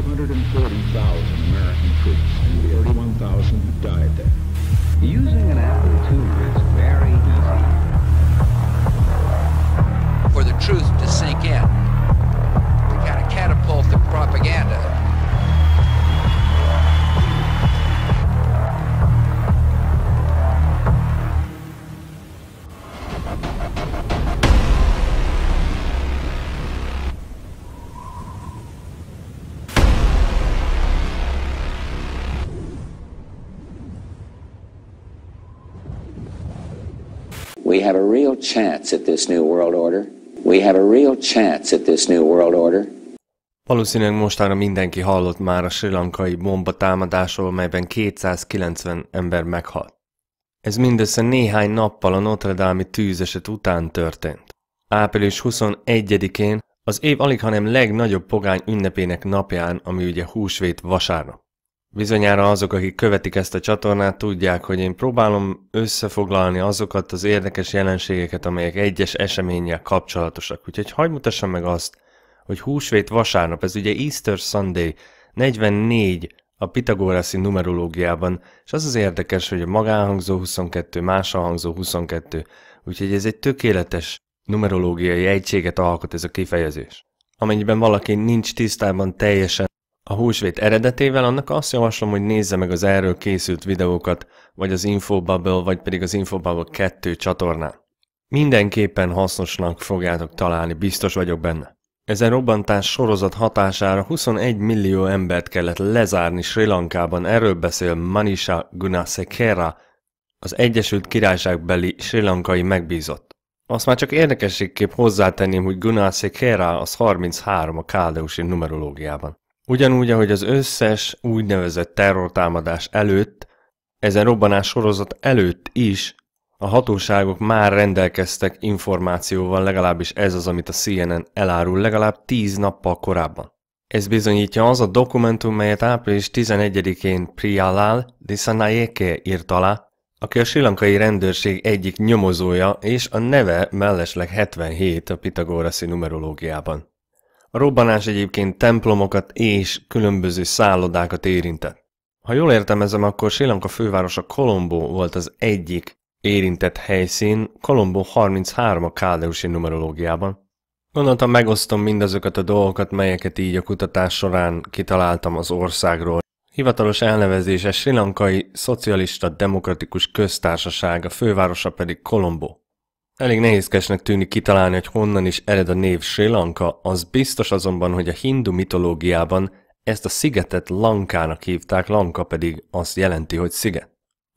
Two hundred and forty thousand American troops and 31,000 who died there. Using an amplitude is very easy. For the truth to sink in, we gotta catapult the propaganda real chance at this new world order. We have a real chance at this new world order. Valószínűleg mostanra mindenki hallott már a sri lankai bombatámadásról, melyben 290 ember meghalt. Ez mindössze néhány nappal a Notre Dame-i tűzeset után történt. Április 21-én, az év alig hanem legnagyobb pogány ünnepének napján, ami ugye húsvét vasárnap. Bizonyára azok, akik követik ezt a csatornát, tudják, hogy én próbálom összefoglalni azokat az érdekes jelenségeket, amelyek egyes eseménnyel kapcsolatosak. Úgyhogy hagyd mutassam meg azt, hogy húsvét vasárnap, ez ugye Easter Sunday 44 a pitagóraszi numerológiában, és az az érdekes, hogy a magánhangzó 22, más a hangzó 22, úgyhogy ez egy tökéletes numerológiai egységet alkot ez a kifejezés. Amennyiben valaki nincs tisztában teljesen a húsvét eredetével, annak azt javaslom, hogy nézze meg az erről készült videókat, vagy az Infobubble, vagy pedig az Infobubble 2 csatornán. Mindenképpen hasznosnak fogjátok találni, biztos vagyok benne. Ezen robbantás sorozat hatására 21 millió embert kellett lezárni Sri Lankában, erről beszél Manisha Gunasekera, az Egyesült Királyságbeli Sri Lankai megbízott. Azt már csak érdekességképp hozzátenném, hogy Gunasekera az 33 a káldeusi numerológiában. Ugyanúgy, ahogy az összes úgynevezett terrortámadás előtt, ezen robbanás sorozat előtt is a hatóságok már rendelkeztek információval, legalábbis ez az, amit a CNN elárul legalább 10 nappal korábban. Ez bizonyítja az a dokumentum, melyet április 11-én Priyalal Dissanayake írt alá, aki a silankai rendőrség egyik nyomozója, és a neve mellesleg 77 a pitagóraszi numerológiában. A robbanás egyébként templomokat és különböző szállodákat érintett. Ha jól értelmezem, akkor Sri Lanka fővárosa Kolombó volt az egyik érintett helyszín, Kolombó 33 a kádeusi numerológiában. Gondoltam megosztom mindazokat a dolgokat, melyeket így a kutatás során kitaláltam az országról. Hivatalos elnevezése Sri Lankai Szocialista Demokratikus Köztársaság, a fővárosa pedig Kolombó. Elég nehézkesnek tűnik kitalálni, hogy honnan is ered a név Sri Lanka, az biztos azonban, hogy a hindu mitológiában ezt a szigetet Lankának hívták, Lanka pedig azt jelenti, hogy sziget.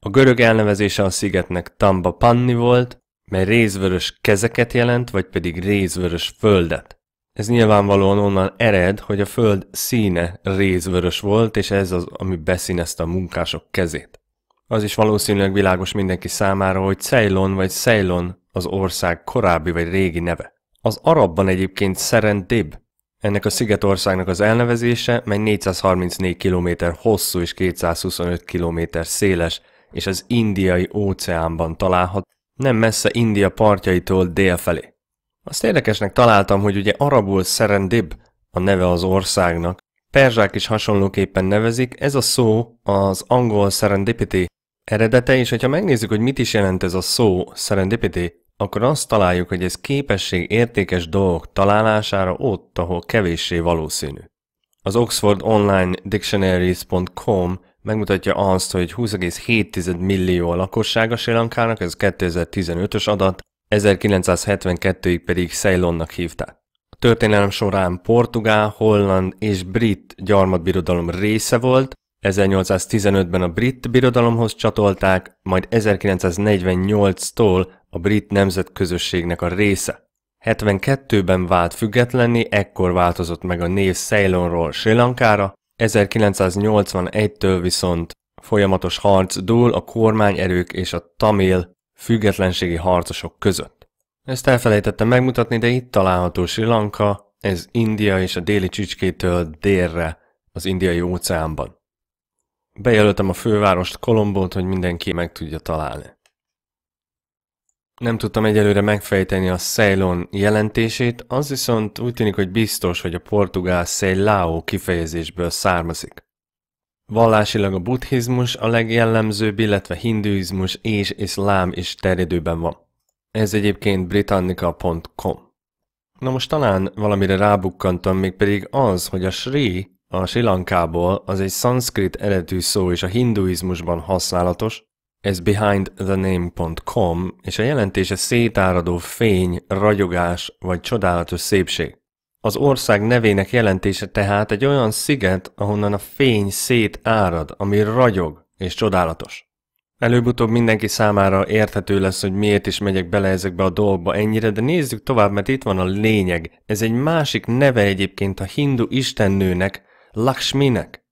A görög elnevezése a szigetnek Tamba Panni volt, mely rézvörös kezeket jelent, vagy pedig rézvörös földet. Ez nyilvánvalóan onnan ered, hogy a föld színe rézvörös volt, és ez az, ami beszínezte a munkások kezét. Az is valószínűleg világos mindenki számára, hogy Ceylon vagy Ceylon az ország korábbi vagy régi neve. Az arabban egyébként Serendib. Ennek a szigetországnak az elnevezése, mely 434 km hosszú és 225 km széles, és az indiai óceánban találhat, nem messze India partjaitól dél felé. Azt érdekesnek találtam, hogy ugye arabul Serendib a neve az országnak, perzsák is hasonlóképpen nevezik, ez a szó az angol serendipity eredete, és ha megnézzük, hogy mit is jelent ez a szó serendipity, akkor azt találjuk, hogy ez képesség értékes dolgok találására ott, ahol kevéssé valószínű. Az Oxford Online Dictionaries.com megmutatja azt, hogy 20,7 millió a lakossága Sri Lankának, ez 2015-ös adat, 1972-ig pedig Ceylonnak hívták. A történelem során portugál, holland és brit gyarmatbirodalom része volt, 1815-ben a brit birodalomhoz csatolták, majd 1948-tól a brit nemzetközösségnek a része. 72-ben vált függetlenni, ekkor változott meg a név Ceylonról Sri Lankára, 1981-től viszont folyamatos harc dúl a kormányerők és a tamil függetlenségi harcosok között. Ezt elfelejtettem megmutatni, de itt található Sri Lanka, ez India és a déli csücskétől délre az indiai óceánban. Bejelöltem a fővárost, Kolombót, hogy mindenki meg tudja találni. Nem tudtam egyelőre megfejteni a Ceylon jelentését, az viszont úgy tűnik, hogy biztos, hogy a portugál Ceilao kifejezésből származik. Vallásilag a buddhizmus a legjellemzőbb, illetve hinduizmus és iszlám is terjedőben van. Ez egyébként britannica.com. Na most talán valamire rábukkantam, mégpedig az, hogy a Sri a Silankából az egy szanszkrit eredetű szó és a hinduizmusban használatos, ez behindthename.com, és a jelentése szétáradó fény, ragyogás vagy csodálatos szépség. Az ország nevének jelentése tehát egy olyan sziget, ahonnan a fény szétárad, ami ragyog és csodálatos. Előbb-utóbb mindenki számára érthető lesz, hogy miért is megyek bele ezekbe a dolgba ennyire, de nézzük tovább, mert itt van a lényeg. Ez egy másik neve egyébként a hindu istennőnek, Lakshminek,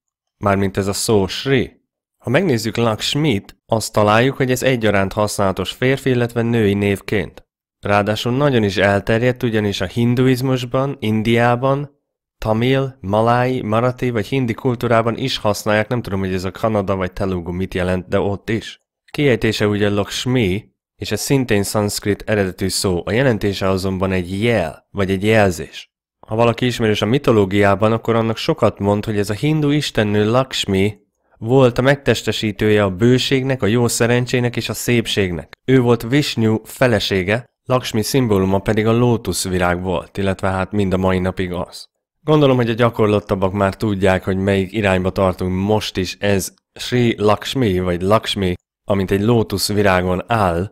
mármint ez a szó Sri. Ha megnézzük Lakshmit, azt találjuk, hogy ez egyaránt használatos férfi, illetve női névként. Ráadásul nagyon is elterjedt, ugyanis a hinduizmusban, Indiában, tamil, malái, marati vagy hindi kultúrában is használják, nem tudom, hogy ez a Kanada vagy Telugu mit jelent, de ott is. Kiejtése ugye Lakshmi, és ez szintén szanszkrit eredetű szó, a jelentése azonban egy jel, vagy egy jelzés. Ha valaki ismerős a mitológiában, akkor annak sokat mond, hogy ez a hindu istennő Lakshmi volt a megtestesítője a bőségnek, a jó szerencsének és a szépségnek. Ő volt Vishnu felesége, Lakshmi szimbóluma pedig a lótuszvirág volt, illetve hát mind a mai napig az. Gondolom, hogy a gyakorlottabbak már tudják, hogy melyik irányba tartunk most is ez Sri Lakshmi, vagy Lakshmi, amint egy lótuszvirágon áll,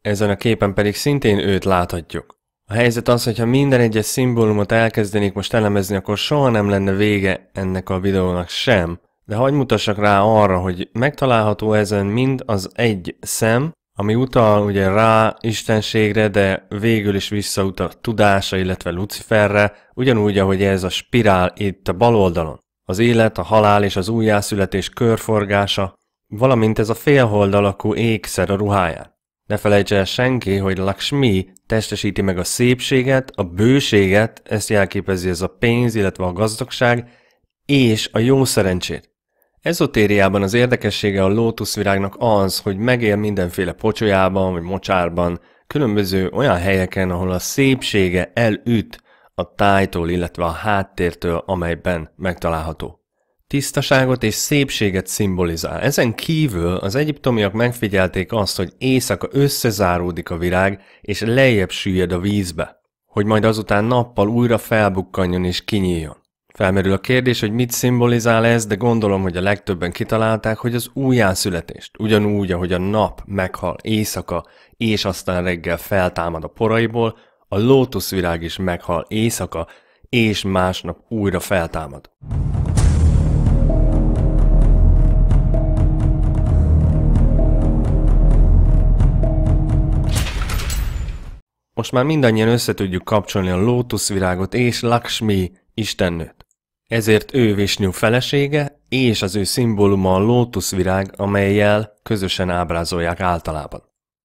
ezen a képen pedig szintén őt láthatjuk. A helyzet az, hogyha minden egyes szimbólumot elkezdenék most elemezni, akkor soha nem lenne vége ennek a videónak sem. De hagyd mutassak rá arra, hogy megtalálható ezen mind az egy szem, ami utal ugye rá istenségre, de végül is visszautal tudása, illetve Luciferre, ugyanúgy, ahogy ez a spirál itt a bal oldalon. Az élet, a halál és az újjászületés körforgása, valamint ez a félhold alakú ékszer a ruháján. Ne felejts el senki, hogy Lakshmi testesíti meg a szépséget, a bőséget, ezt jelképezi ez a pénz, illetve a gazdagság, és a jó szerencsét. Ezotériában az érdekessége a lótuszvirágnak az, hogy megél mindenféle pocsolyában vagy mocsárban, különböző olyan helyeken, ahol a szépsége elüt a tájtól, illetve a háttértől, amelyben megtalálható tisztaságot és szépséget szimbolizál. Ezen kívül az egyiptomiak megfigyelték azt, hogy éjszaka összezáródik a virág, és lejjebb süllyed a vízbe, hogy majd azután nappal újra felbukkanjon és kinyíljon. Felmerül a kérdés, hogy mit szimbolizál ez, de gondolom, hogy a legtöbben kitalálták, hogy az újjászületést, ugyanúgy, ahogy a nap meghal éjszaka, és aztán reggel feltámad a poraiból, a lótuszvirág is meghal éjszaka, és másnap újra feltámad. Most már mindannyian összetudjuk kapcsolni a lótuszvirágot és Lakshmi istennőt. Ezért ő Visnu felesége, és az ő szimbóluma a lótuszvirág, amelyel közösen ábrázolják általában.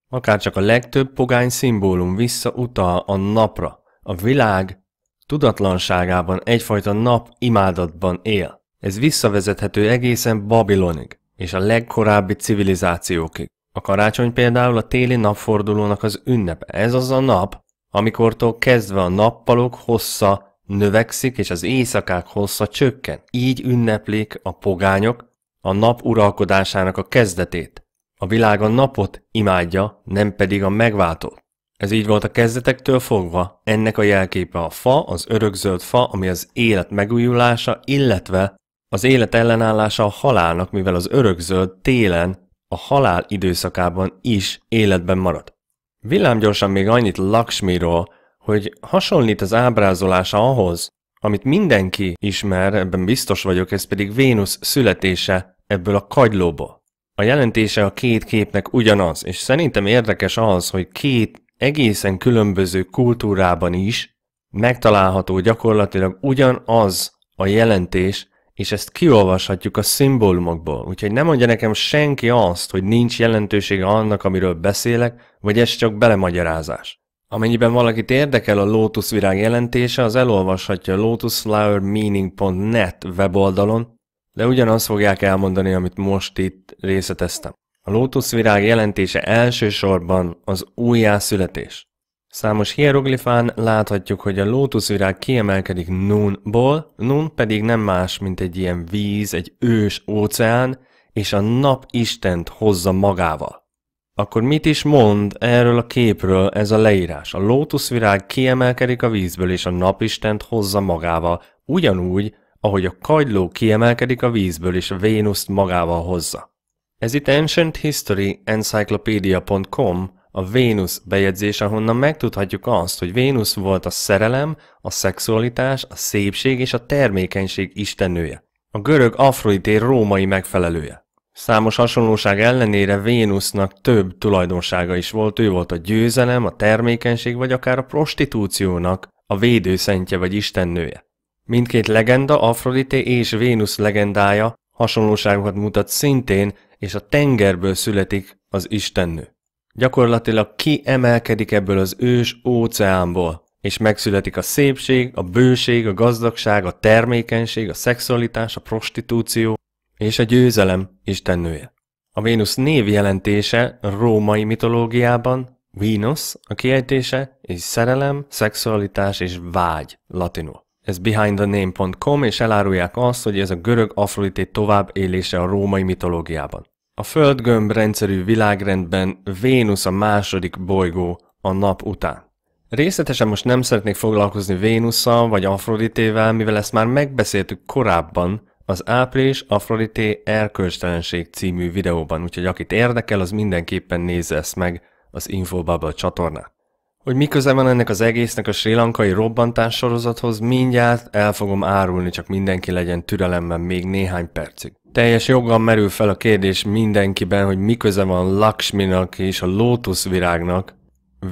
Akárcsak a legtöbb pogány szimbólum visszautal a napra, a világ tudatlanságában egyfajta nap imádatban él. Ez visszavezethető egészen Babilonig és a legkorábbi civilizációkig. A karácsony például a téli napfordulónak az ünnepe. Ez az a nap, amikortól kezdve a nappalok hossza növekszik, és az éjszakák hossza csökken. Így ünneplik a pogányok a nap uralkodásának a kezdetét. A világ a napot imádja, nem pedig a megváltót. Ez így volt a kezdetektől fogva, ennek a jelképe a fa, az örökzöld fa, ami az élet megújulása, illetve az élet ellenállása a halálnak, mivel az örökzöld télen a halál időszakában is életben marad. Villámgyorsan még annyit Lakshmiról, hogy hasonlít az ábrázolása ahhoz, amit mindenki ismer, ebben biztos vagyok, ez pedig Vénusz születése ebből a kagylóból. A jelentése a két képnek ugyanaz, és szerintem érdekes az, hogy két egészen különböző kultúrában is megtalálható gyakorlatilag ugyanaz a jelentés, és ezt kiolvashatjuk a szimbólumokból, úgyhogy nem mondja nekem senki azt, hogy nincs jelentősége annak, amiről beszélek, vagy ez csak belemagyarázás. Amennyiben valakit érdekel a virág jelentése, az elolvashatja a lotusflowermeaning.net weboldalon, de ugyanazt fogják elmondani, amit most itt részleteztem. A lótuszvirág jelentése elsősorban az újjászületés. Számos hieroglifán láthatjuk, hogy a lótuszvirág kiemelkedik Nunból, Nun pedig nem más, mint egy ilyen víz, egy ős óceán, és a nap Istent hozza magával. Akkor mit is mond erről a képről ez a leírás? A lótuszvirág kiemelkedik a vízből, és a napistent hozza magával, ugyanúgy, ahogy a kagyló kiemelkedik a vízből, és a Vénuszt magával hozza. Ez itt Ancient History Encyclopedia.com a Vénusz bejegyzés, ahonnan megtudhatjuk azt, hogy Vénusz volt a szerelem, a szexualitás, a szépség és a termékenység istenője. A görög Afrodité római megfelelője. Számos hasonlóság ellenére Vénusznak több tulajdonsága is volt, ő volt a győzelem, a termékenység vagy akár a prostitúciónak a védőszentje vagy istennője. Mindkét legenda, Afrodité és Vénusz legendája hasonlóságokat mutat szintén, és a tengerből születik az istennő. Gyakorlatilag kiemelkedik ebből az ős óceánból, és megszületik a szépség, a bőség, a gazdagság, a termékenység, a szexualitás, a prostitúció és a győzelem istennője. A Vénusz név jelentése a római mitológiában Venus, a kiejtése, és szerelem, szexualitás és vágy latinul. Ez behindthename.com, és elárulják azt, hogy ez a görög afrodité tovább élése a római mitológiában. A földgömb rendszerű világrendben Vénusz a második bolygó a nap után. Részletesen most nem szeretnék foglalkozni Vénusszal vagy Afroditével, mivel ezt már megbeszéltük korábban az Április Afrodité Erkölcstelenség című videóban, úgyhogy akit érdekel, az mindenképpen nézze ezt meg az Infobubble csatornát. Hogy mi köze van ennek az egésznek a sri lankai robbantás sorozathoz, mindjárt el fogom árulni, csak mindenki legyen türelemben még néhány percig. Teljes joggal merül fel a kérdés mindenkiben, hogy mi köze van Lakshminak és a lótuszvirágnak,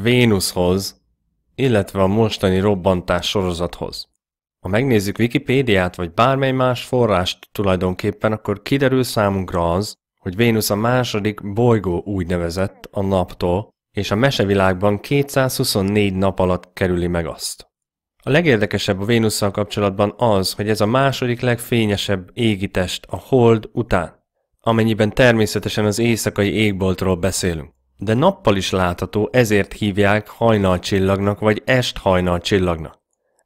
Vénuszhoz, illetve a mostani robbantás sorozathoz. Ha megnézzük Wikipédiát vagy bármely más forrást tulajdonképpen, akkor kiderül számunkra az, hogy Vénusz a második bolygó úgynevezett a naptól, és a mesevilágban 224 nap alatt kerüli meg azt. A legérdekesebb a Vénusszal kapcsolatban az, hogy ez a második legfényesebb égitest a hold után, amennyiben természetesen az éjszakai égboltról beszélünk. De nappal is látható, ezért hívják hajnalcsillagnak vagy est hajnalcsillagnak.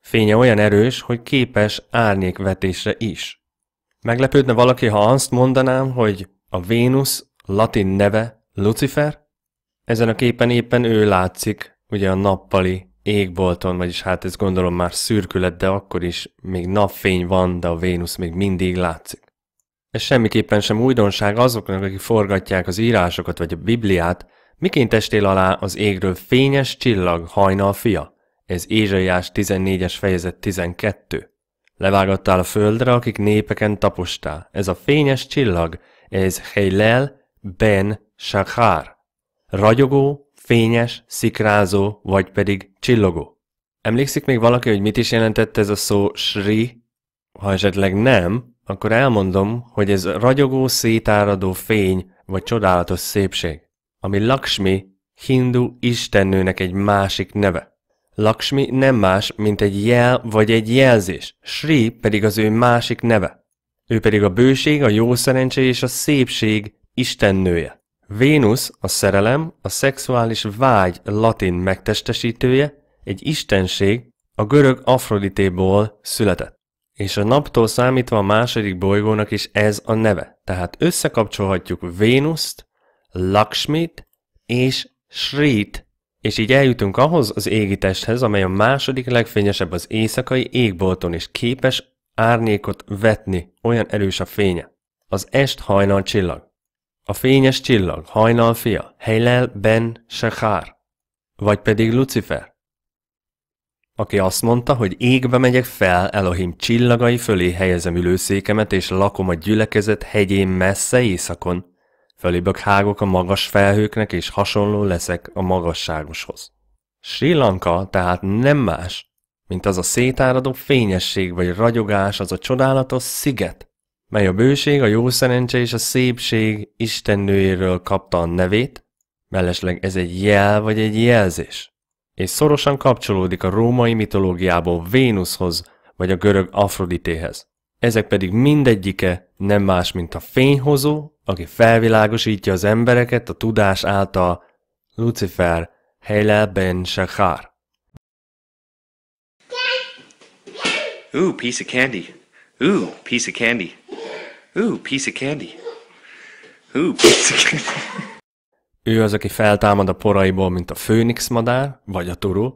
Fénye olyan erős, hogy képes árnyékvetésre is. Meglepődne valaki, ha azt mondanám, hogy a Vénusz latin neve Lucifer? Ezen a képen éppen ő látszik, ugye a nappali égbolton, vagyis hát ez gondolom már szürkület, de akkor is még napfény van, de a Vénusz még mindig látszik. Ez semmiképpen sem újdonság azoknak, akik forgatják az írásokat vagy a Bibliát, miként estél alá az égről fényes csillag a fia. Ez Ézsaiás 14-es fejezet 12. Levágattál a földre, akik népeken tapostál. Ez a fényes csillag, ez Heilel ben Shachar. Ragyogó, fényes, szikrázó, vagy pedig csillogó. Emlékszik még valaki, hogy mit is jelentett ez a szó sri? Ha esetleg nem, akkor elmondom, hogy ez ragyogó, szétáradó fény, vagy csodálatos szépség, ami Lakshmi, hindu istennőnek egy másik neve. Lakshmi nem más, mint egy jel vagy egy jelzés, Sri pedig az ő másik neve. Ő pedig a bőség, a jó szerencse és a szépség istennője. Vénusz a szerelem, a szexuális vágy latin megtestesítője, egy istenség a görög Afroditéból született. És a naptól számítva a második bolygónak is ez a neve. Tehát összekapcsolhatjuk Vénuszt, Lakshmit és Srit, és így eljutunk ahhoz az égitesthez, amely a második legfényesebb az éjszakai égbolton, és képes árnyékot vetni, olyan erős a fénye. Az est hajnal csillag. A fényes csillag, hajnal fia, Heilel ben Sechár, vagy pedig Lucifer, aki azt mondta, hogy égbe megyek fel Elohim csillagai fölé helyezem ülőszékemet, és lakom a gyülekezet hegyén messze éjszakon, fölébök hágok a magas felhőknek, és hasonló leszek a magasságoshoz. Sri Lanka tehát nem más, mint az a szétáradó fényesség vagy ragyogás, az a csodálatos sziget, mely a bőség, a jó szerencse és a szépség istennőjéről kapta a nevét, mellesleg ez egy jel vagy egy jelzés, és szorosan kapcsolódik a római mitológiából Vénuszhoz vagy a görög Afroditéhez. Ezek pedig mindegyike nem más, mint a fényhozó, aki felvilágosítja az embereket a tudás által Lucifer Heilel ben Shachar. Ooh, piece of candy. Ooh, piece of candy. Ooh, piece of candy. Ooh, piece of candy. Ő az, aki feltámad a poraiból, mint a főnix madár, vagy a turu,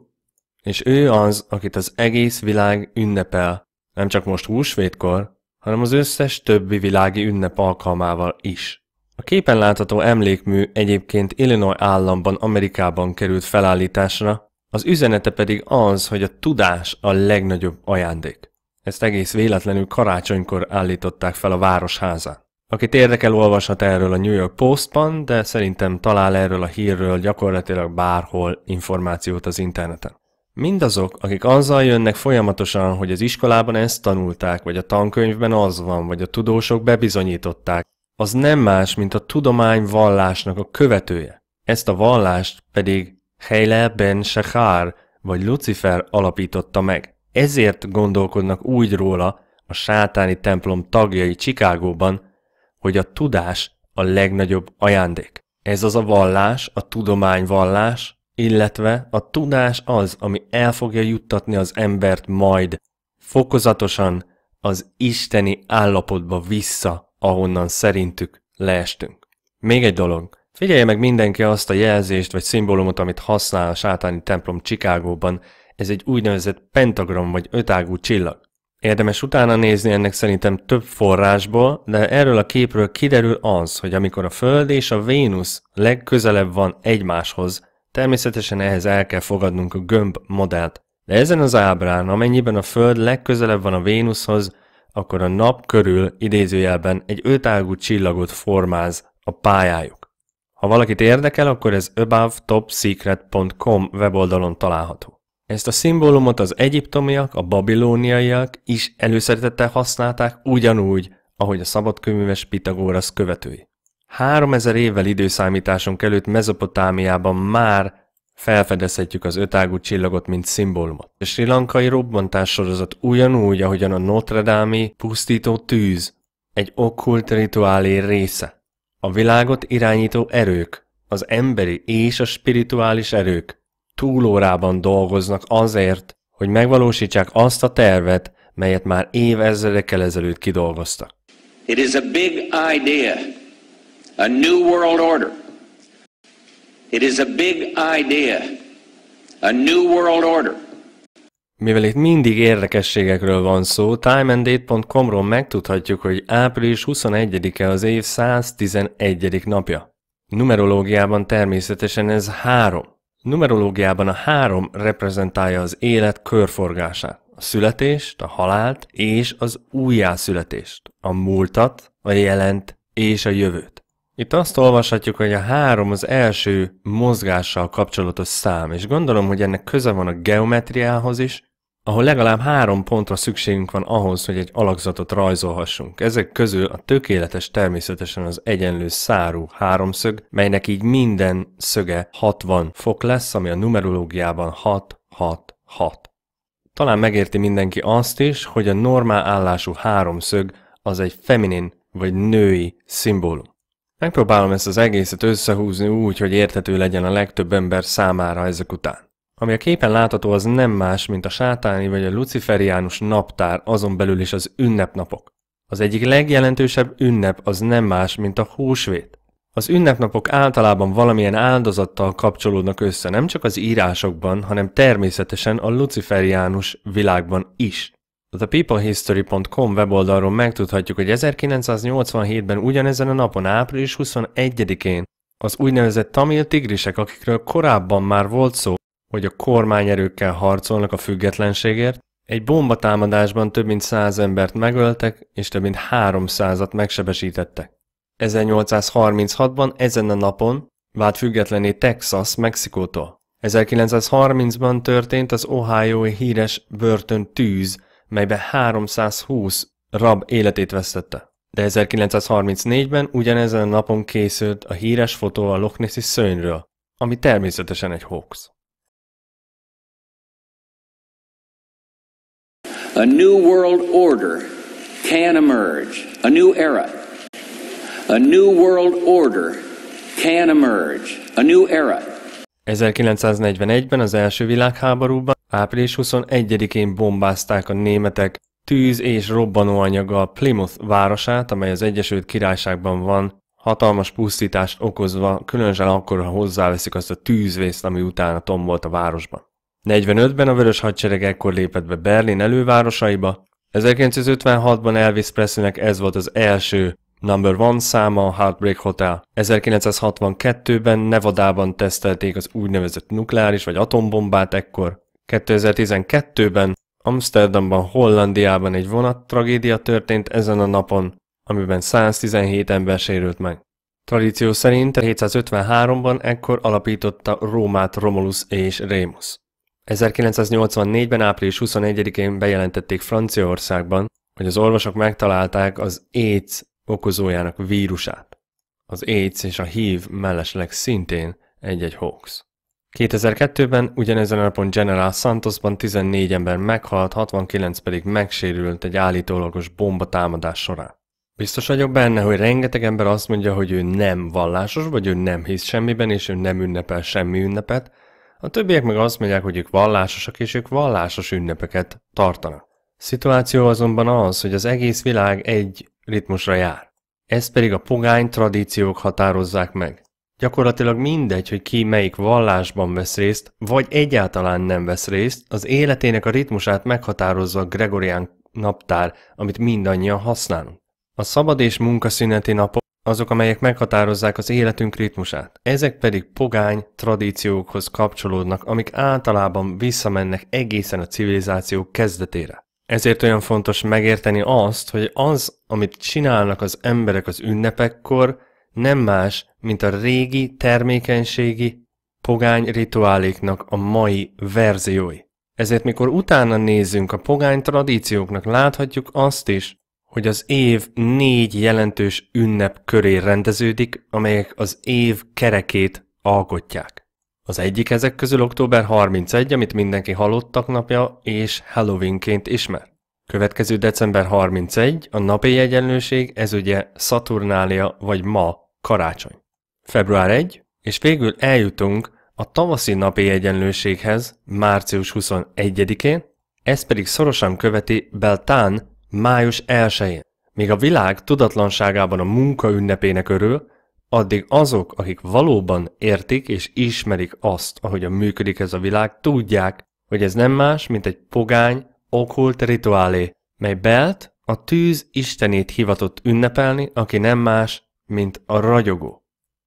és ő az, akit az egész világ ünnepel, nem csak most húsvétkor, hanem az összes többi világi ünnep alkalmával is. A képen látható emlékmű egyébként Illinois államban, Amerikában került felállításra, az üzenete pedig az, hogy a tudás a legnagyobb ajándék. Ezt egész véletlenül karácsonykor állították fel a városháza. Akit érdekel, olvashat erről a New York Postban, de szerintem talál erről a hírről gyakorlatilag bárhol információt az interneten. Mindazok, akik azzal jönnek folyamatosan, hogy az iskolában ezt tanulták, vagy a tankönyvben az van, vagy a tudósok bebizonyították, az nem más, mint a tudomány vallásnak a követője. Ezt a vallást pedig Heile Ben Shachar, vagy Lucifer alapította meg. Ezért gondolkodnak úgy róla a sátáni templom tagjai Csikágóban, hogy a tudás a legnagyobb ajándék. Ez az a vallás, a tudományvallás, illetve a tudás az, ami el fogja juttatni az embert majd fokozatosan az isteni állapotba vissza, ahonnan szerintük leestünk. Még egy dolog. Figyelje meg mindenki azt a jelzést vagy szimbólumot, amit használ a sátáni templom Csikágóban, ez egy úgynevezett pentagram vagy ötágú csillag. Érdemes utána nézni ennek szerintem több forrásból, de erről a képről kiderül az, hogy amikor a Föld és a Vénusz legközelebb van egymáshoz, természetesen ehhez el kell fogadnunk a gömb modellt. De ezen az ábrán, amennyiben a Föld legközelebb van a Vénuszhoz, akkor a nap körül idézőjelben egy ötágú csillagot formáz a pályájuk. Ha valakit érdekel, akkor ez abovetopsecret.com weboldalon található. Ezt a szimbólumot az egyiptomiak, a babilóniaiak is előszeretettel használták ugyanúgy, ahogy a szabadkőműves Pitagórasz követői. 3000 évvel időszámításunk előtt Mezopotámiában már felfedezhetjük az ötágú csillagot, mint szimbólumot. A sri lankai robbantás sorozat ugyanúgy, ahogyan a notre pusztító tűz egy okkult rituálé része. A világot irányító erők, az emberi és a spirituális erők, túlórában dolgoznak azért, hogy megvalósítsák azt a tervet, melyet már évezredekkel ezelőtt kidolgoztak. It is a big idea, a new world order. It is a big idea, a new world order. Mivel itt mindig érdekességekről van szó, timeanddate.com-ról megtudhatjuk, hogy április 21-e az év 111. napja. Numerológiában természetesen ez három. Numerológiában a három reprezentálja az élet körforgását, a születést, a halált és az újjászületést, a múltat, a jelent és a jövőt. Itt azt olvashatjuk, hogy a három az első mozgással kapcsolatos szám, és gondolom, hogy ennek köze van a geometriához is, ahol legalább három pontra szükségünk van ahhoz, hogy egy alakzatot rajzolhassunk. Ezek közül a tökéletes természetesen az egyenlő szárú háromszög, melynek így minden szöge 60 fok lesz, ami a numerológiában 6, 6, 6. Talán megérti mindenki azt is, hogy a normál állású háromszög az egy feminin vagy női szimbólum. Megpróbálom ezt az egészet összehúzni úgy, hogy érthető legyen a legtöbb ember számára ezek után. Ami a képen látható, az nem más, mint a sátáni vagy a luciferiánus naptár, azon belül is az ünnepnapok. Az egyik legjelentősebb ünnep az nem más, mint a húsvét. Az ünnepnapok általában valamilyen áldozattal kapcsolódnak össze, nem csak az írásokban, hanem természetesen a luciferiánus világban is. A ThePeopleHistory.com weboldalról megtudhatjuk, hogy 1987-ben ugyanezen a napon, április 21-én az úgynevezett tamil tigrisek, akikről korábban már volt szó, hogy a kormányerőkkel harcolnak a függetlenségért, egy bombatámadásban több mint száz embert megöltek, és több mint háromszázat megsebesítettek. 1836-ban ezen a napon vált függetlené Texas Mexikótól. 1930-ban történt az ohio híres börtön tűz, melybe 320 rab életét vesztette. De 1934-ben ugyanezen a napon készült a híres fotó a Loch Nessi szőnyről, ami természetesen egy hoax. A new world order can emerge, a new era. A new world order can emerge, a new era. 1941-ben az első világháborúban április 21-én bombázták a németek tűz és a Plymouth városát, amely az Egyesült Királyságban van, hatalmas pusztítást okozva, különösen akkor, ha hozzáveszik azt a tűzvészt, ami utána tombolt a városban. 45-ben a Vörös Hadsereg ekkor lépett be Berlin elővárosaiba, 1956-ban Elvis Presleynek ez volt az első Number One száma a Heartbreak Hotel. 1962-ben Nevadában tesztelték az úgynevezett nukleáris vagy atombombát ekkor. 2012-ben Amsterdamban, Hollandiában egy vonat tragédia történt ezen a napon, amiben 117 ember sérült meg. Tradíció szerint 753-ban ekkor alapította Rómát Romulus és Rémus. 1984-ben április 21-én bejelentették Franciaországban, hogy az orvosok megtalálták az AIDS okozójának vírusát. Az AIDS és a HIV mellesleg szintén egy-egy hoax. 2002-ben ugyanezen a napon General Santosban 14 ember meghalt, 69 pedig megsérült egy állítólagos bombatámadás során. Biztos vagyok benne, hogy rengeteg ember azt mondja, hogy ő nem vallásos, vagy ő nem hisz semmiben, és ő nem ünnepel semmi ünnepet, a többiek meg azt mondják, hogy ők vallásosak, és ők vallásos ünnepeket tartanak. Szituáció azonban az, hogy az egész világ egy ritmusra jár. Ezt pedig a pogány tradíciók határozzák meg. Gyakorlatilag mindegy, hogy ki melyik vallásban vesz részt, vagy egyáltalán nem vesz részt, az életének a ritmusát meghatározza a Gregorián naptár, amit mindannyian használunk. A szabad és munkaszüneti napok azok, amelyek meghatározzák az életünk ritmusát. Ezek pedig pogány tradíciókhoz kapcsolódnak, amik általában visszamennek egészen a civilizáció kezdetére. Ezért olyan fontos megérteni azt, hogy az, amit csinálnak az emberek az ünnepekkor, nem más, mint a régi termékenységi pogány rituáléknak a mai verziói. Ezért mikor utána nézzünk a pogány tradícióknak, láthatjuk azt is, hogy az év négy jelentős ünnep köré rendeződik, amelyek az év kerekét alkotják. Az egyik ezek közül október 31, amit mindenki halottak napja, és Halloweenként ismer. Következő december 31, a napi egyenlőség, ez ugye Saturnália vagy ma karácsony. Február 1, és végül eljutunk a tavaszi napi egyenlőséghez március 21-én, ez pedig szorosan követi Beltán Május 1-én, míg a világ tudatlanságában a munka ünnepének örül, addig azok, akik valóban értik és ismerik azt, ahogyan működik ez a világ, tudják, hogy ez nem más, mint egy pogány, okult rituálé, mely Belt, a tűz istenét hivatott ünnepelni, aki nem más, mint a ragyogó.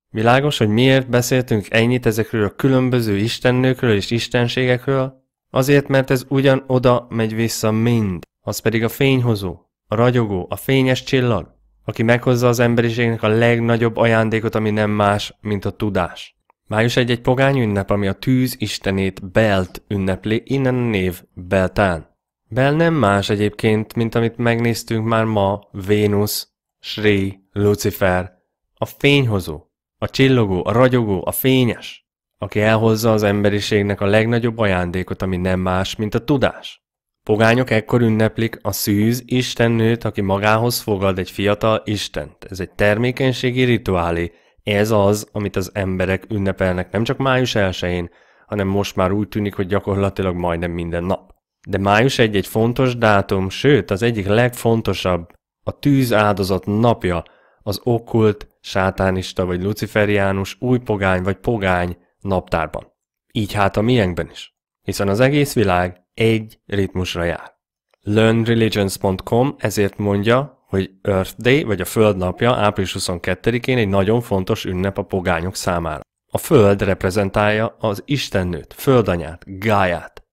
Világos, hogy miért beszéltünk ennyit ezekről a különböző istennőkről és istenségekről? Azért, mert ez ugyanoda megy vissza mind az pedig a fényhozó, a ragyogó, a fényes csillag, aki meghozza az emberiségnek a legnagyobb ajándékot, ami nem más, mint a tudás. Május egy egy pogány ünnep, ami a tűz istenét Belt ünnepli, innen a név Beltán. Bel nem más egyébként, mint amit megnéztünk már ma, Vénusz, Sri, Lucifer, a fényhozó, a csillogó, a ragyogó, a fényes, aki elhozza az emberiségnek a legnagyobb ajándékot, ami nem más, mint a tudás. Pogányok ekkor ünneplik a szűz istennőt, aki magához fogad egy fiatal istent. Ez egy termékenységi rituálé. Ez az, amit az emberek ünnepelnek nem csak május 1-én, hanem most már úgy tűnik, hogy gyakorlatilag majdnem minden nap. De május egy egy fontos dátum, sőt az egyik legfontosabb, a tűz áldozat napja, az okkult, sátánista vagy luciferiánus, új pogány vagy pogány naptárban. Így hát a miénkben is. Hiszen az egész világ egy ritmusra jár. LearnReligions.com ezért mondja, hogy Earth Day, vagy a Föld napja április 22-én egy nagyon fontos ünnep a pogányok számára. A Föld reprezentálja az Istennőt, Földanyát, Gáját,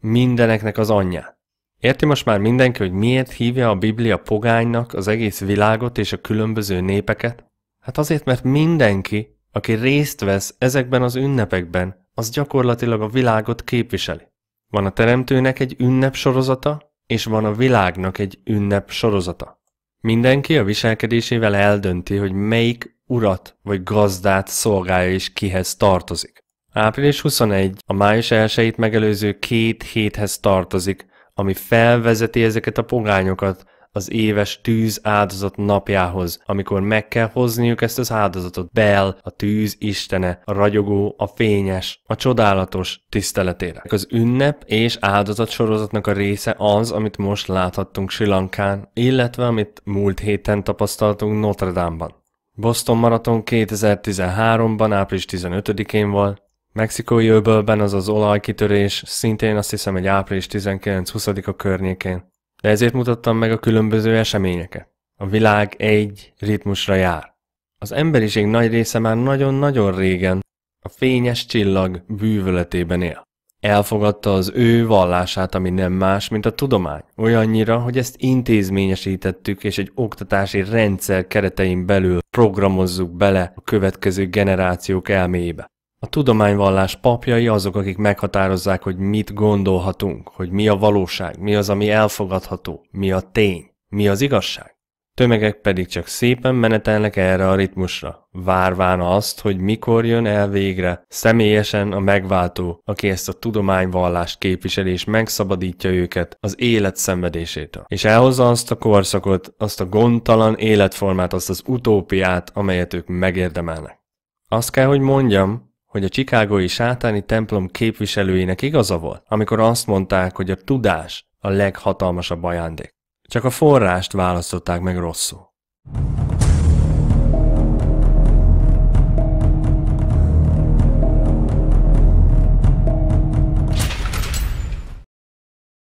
mindeneknek az anyját. Érti most már mindenki, hogy miért hívja a Biblia pogánynak az egész világot és a különböző népeket? Hát azért, mert mindenki, aki részt vesz ezekben az ünnepekben, az gyakorlatilag a világot képviseli. Van a teremtőnek egy ünnep sorozata, és van a világnak egy ünnep sorozata. Mindenki a viselkedésével eldönti, hogy melyik urat vagy gazdát szolgálja és kihez tartozik. Április 21 a május 1 megelőző két héthez tartozik, ami felvezeti ezeket a pogányokat, az éves tűz áldozat napjához, amikor meg kell hozniuk ezt az áldozatot. Bel, a tűz istene, a ragyogó, a fényes, a csodálatos tiszteletére. Az ünnep és áldozat sorozatnak a része az, amit most láthattunk Sri Lankán, illetve amit múlt héten tapasztaltunk Notre Dame-ban. Boston Marathon 2013-ban, április 15-én volt, Mexikói öbölben az az olajkitörés szintén azt hiszem egy április 19-20-a környékén. De ezért mutattam meg a különböző eseményeket. A világ egy ritmusra jár. Az emberiség nagy része már nagyon-nagyon régen a fényes csillag bűvöletében él. Elfogadta az ő vallását, ami nem más, mint a tudomány, olyannyira, hogy ezt intézményesítettük, és egy oktatási rendszer keretein belül programozzuk bele a következő generációk elméjébe. A tudományvallás papjai azok, akik meghatározzák, hogy mit gondolhatunk, hogy mi a valóság, mi az, ami elfogadható, mi a tény, mi az igazság. Tömegek pedig csak szépen menetelnek erre a ritmusra, várván azt, hogy mikor jön el végre személyesen a megváltó, aki ezt a tudományvallást képviseli és megszabadítja őket az élet szenvedésétől. És elhozza azt a korszakot, azt a gondtalan életformát, azt az utópiát, amelyet ők megérdemelnek. Azt kell, hogy mondjam, hogy a csikágói sátáni templom képviselőinek igaza volt, amikor azt mondták, hogy a tudás a leghatalmasabb ajándék. Csak a forrást választották meg rosszul.